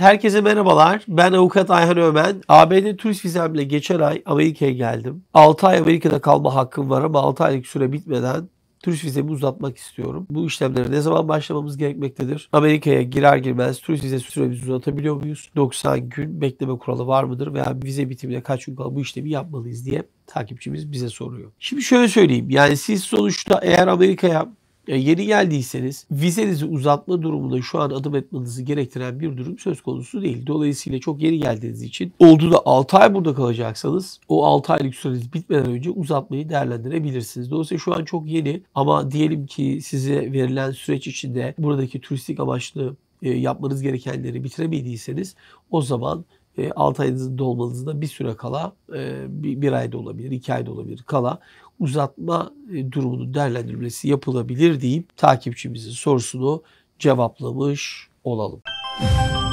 herkese merhabalar. Ben avukat Ayhan Ömen. ABD turist vizemle geçen ay Amerika'ya geldim. 6 ay Amerika'da kalma hakkım var ama 6 aylık süre bitmeden turist vizemi uzatmak istiyorum. Bu işlemlere ne zaman başlamamız gerekmektedir? Amerika'ya girer girmez turist vize süremizi uzatabiliyor muyuz? 90 gün bekleme kuralı var mıdır? Veya vize bitimine kaç gün kala bu işlemi yapmalıyız diye takipçimiz bize soruyor. Şimdi şöyle söyleyeyim. Yani siz sonuçta eğer Amerika'ya Yeni geldiyseniz vizenizi uzatma durumunda şu an adım etmenizi gerektiren bir durum söz konusu değil. Dolayısıyla çok yeni geldiğiniz için oldu da 6 ay burada kalacaksanız o 6 aylık süreniz bitmeden önce uzatmayı değerlendirebilirsiniz. Dolayısıyla şu an çok yeni ama diyelim ki size verilen süreç içinde buradaki turistik amaçlı e, yapmanız gerekenleri bitiremediyseniz o zaman e, 6 ayınızın dolmanızda bir süre kala e, bir, bir ayda olabilir, iki ayda olabilir kala uzatma e, durumunun değerlendirilmesi yapılabilir deyip takipçimizin sorusunu cevaplamış olalım. Müzik